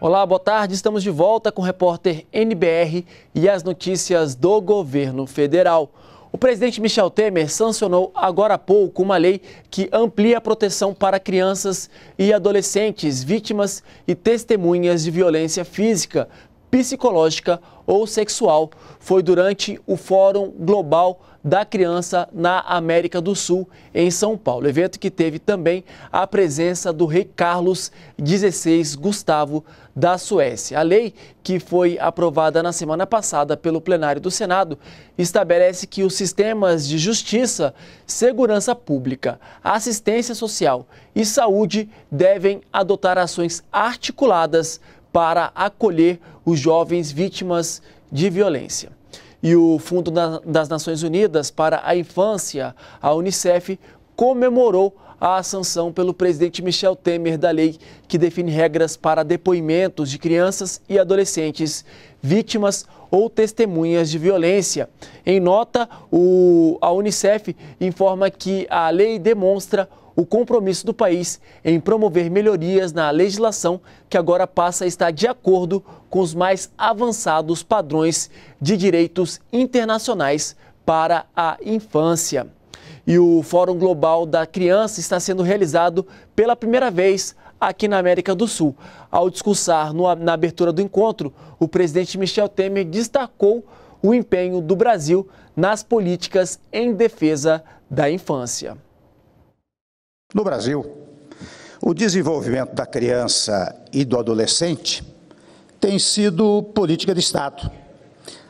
Olá, boa tarde. Estamos de volta com o repórter NBR e as notícias do governo federal. O presidente Michel Temer sancionou agora há pouco uma lei que amplia a proteção para crianças e adolescentes vítimas e testemunhas de violência física psicológica ou sexual. Foi durante o Fórum Global da Criança na América do Sul, em São Paulo. Evento que teve também a presença do rei Carlos XVI Gustavo da Suécia. A lei, que foi aprovada na semana passada pelo plenário do Senado, estabelece que os sistemas de justiça, segurança pública, assistência social e saúde devem adotar ações articuladas para acolher os jovens vítimas de violência. E o Fundo das Nações Unidas para a Infância, a Unicef, comemorou a sanção pelo presidente Michel Temer da lei que define regras para depoimentos de crianças e adolescentes vítimas ou testemunhas de violência. Em nota, o, a Unicef informa que a lei demonstra o compromisso do país em promover melhorias na legislação que agora passa a estar de acordo com os mais avançados padrões de direitos internacionais para a infância. E o Fórum Global da Criança está sendo realizado pela primeira vez aqui na América do Sul. Ao discursar no, na abertura do encontro, o presidente Michel Temer destacou o empenho do Brasil nas políticas em defesa da infância. No Brasil, o desenvolvimento da criança e do adolescente tem sido política de Estado.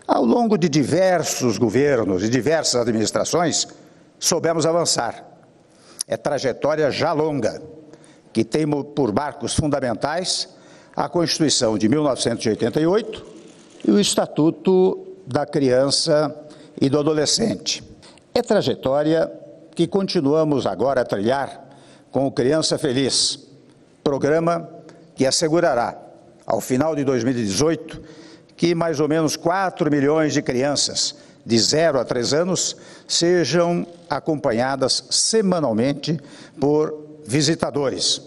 Ao longo de diversos governos e diversas administrações, soubemos avançar. É trajetória já longa, que tem por marcos fundamentais a Constituição de 1988 e o Estatuto da Criança e do Adolescente. É trajetória que continuamos agora a trilhar com o Criança Feliz, programa que assegurará, ao final de 2018, que mais ou menos 4 milhões de crianças de 0 a 3 anos sejam acompanhadas semanalmente por visitadores.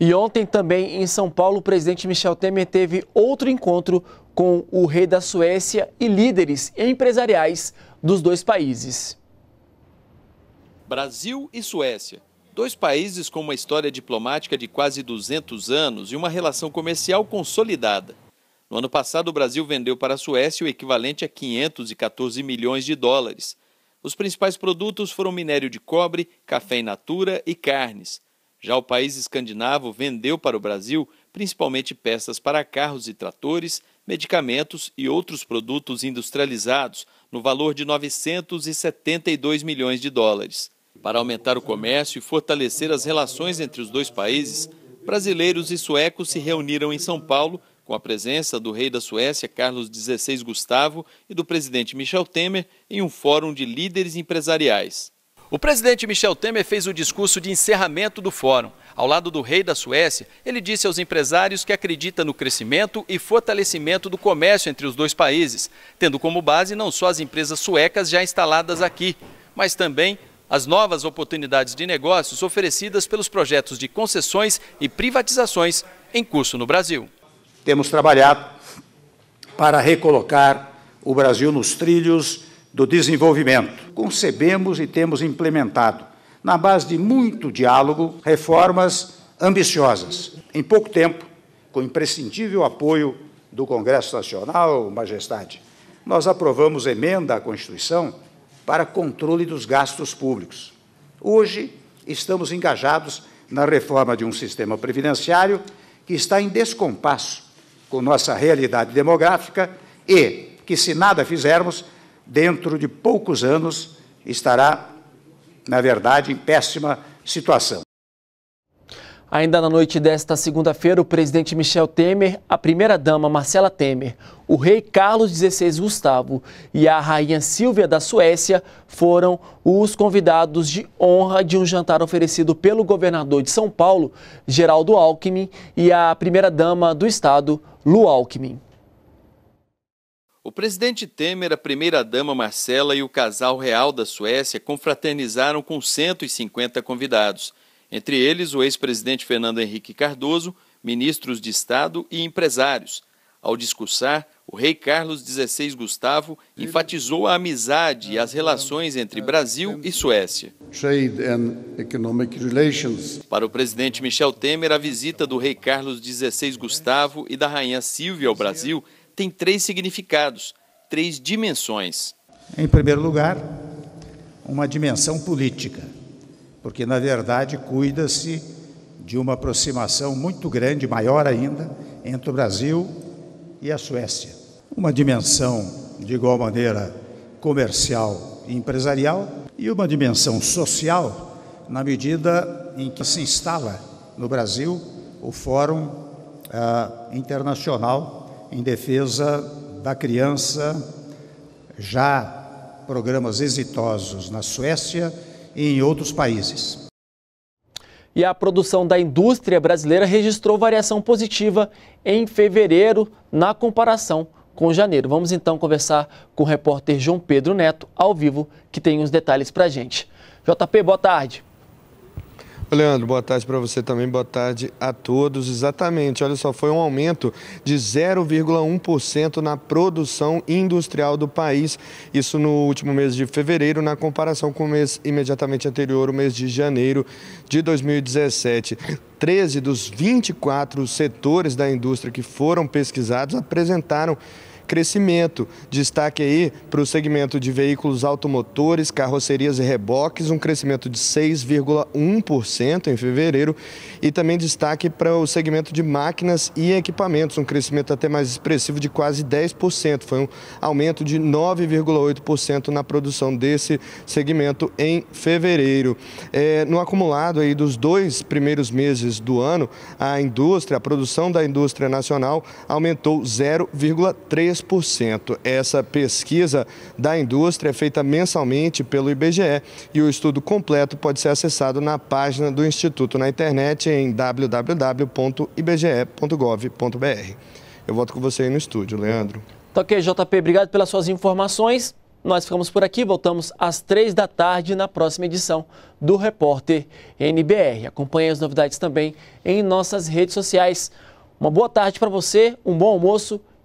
E ontem também em São Paulo, o presidente Michel Temer teve outro encontro com o rei da Suécia e líderes empresariais dos dois países. Brasil e Suécia. Dois países com uma história diplomática de quase 200 anos e uma relação comercial consolidada. No ano passado, o Brasil vendeu para a Suécia o equivalente a 514 milhões de dólares. Os principais produtos foram minério de cobre, café in natura e carnes. Já o país escandinavo vendeu para o Brasil principalmente peças para carros e tratores, medicamentos e outros produtos industrializados, no valor de 972 milhões de dólares. Para aumentar o comércio e fortalecer as relações entre os dois países, brasileiros e suecos se reuniram em São Paulo com a presença do rei da Suécia, Carlos XVI Gustavo, e do presidente Michel Temer em um fórum de líderes empresariais. O presidente Michel Temer fez o discurso de encerramento do fórum. Ao lado do rei da Suécia, ele disse aos empresários que acredita no crescimento e fortalecimento do comércio entre os dois países, tendo como base não só as empresas suecas já instaladas aqui, mas também as novas oportunidades de negócios oferecidas pelos projetos de concessões e privatizações em curso no Brasil. Temos trabalhado para recolocar o Brasil nos trilhos do desenvolvimento. Concebemos e temos implementado, na base de muito diálogo, reformas ambiciosas. Em pouco tempo, com imprescindível apoio do Congresso Nacional, Majestade, nós aprovamos emenda à Constituição para controle dos gastos públicos. Hoje, estamos engajados na reforma de um sistema previdenciário que está em descompasso com nossa realidade demográfica e que, se nada fizermos, dentro de poucos anos estará, na verdade, em péssima situação. Ainda na noite desta segunda-feira, o presidente Michel Temer, a primeira-dama Marcela Temer, o rei Carlos XVI Gustavo e a rainha Silvia da Suécia foram os convidados de honra de um jantar oferecido pelo governador de São Paulo, Geraldo Alckmin, e a primeira-dama do estado, Lu Alckmin. O presidente Temer, a primeira-dama Marcela e o casal real da Suécia confraternizaram com 150 convidados. Entre eles, o ex-presidente Fernando Henrique Cardoso, ministros de Estado e empresários. Ao discursar, o rei Carlos XVI Gustavo enfatizou a amizade e as relações entre Brasil e Suécia. Para o presidente Michel Temer, a visita do rei Carlos XVI Gustavo e da rainha Silvia ao Brasil tem três significados, três dimensões. Em primeiro lugar, uma dimensão política porque na verdade cuida-se de uma aproximação muito grande, maior ainda, entre o Brasil e a Suécia. Uma dimensão, de igual maneira, comercial e empresarial, e uma dimensão social, na medida em que se instala no Brasil o Fórum ah, Internacional em Defesa da Criança, já programas exitosos na Suécia e em outros países. E a produção da indústria brasileira registrou variação positiva em fevereiro na comparação com janeiro. Vamos então conversar com o repórter João Pedro Neto, ao vivo, que tem os detalhes para a gente. JP, boa tarde. Leandro, boa tarde para você também, boa tarde a todos. Exatamente, olha só, foi um aumento de 0,1% na produção industrial do país, isso no último mês de fevereiro, na comparação com o mês imediatamente anterior, o mês de janeiro de 2017. 13 dos 24 setores da indústria que foram pesquisados apresentaram crescimento. Destaque aí para o segmento de veículos automotores, carrocerias e reboques, um crescimento de 6,1% em fevereiro. E também destaque para o segmento de máquinas e equipamentos, um crescimento até mais expressivo de quase 10%. Foi um aumento de 9,8% na produção desse segmento em fevereiro. É, no acumulado aí dos dois primeiros meses do ano, a indústria, a produção da indústria nacional aumentou 0,3%. 2%. Essa pesquisa da indústria é feita mensalmente pelo IBGE e o estudo completo pode ser acessado na página do Instituto na internet em www.ibge.gov.br. Eu volto com você aí no estúdio, Leandro. Tá ok, JP, obrigado pelas suas informações. Nós ficamos por aqui, voltamos às três da tarde na próxima edição do Repórter NBR. Acompanhe as novidades também em nossas redes sociais. Uma boa tarde para você, um bom almoço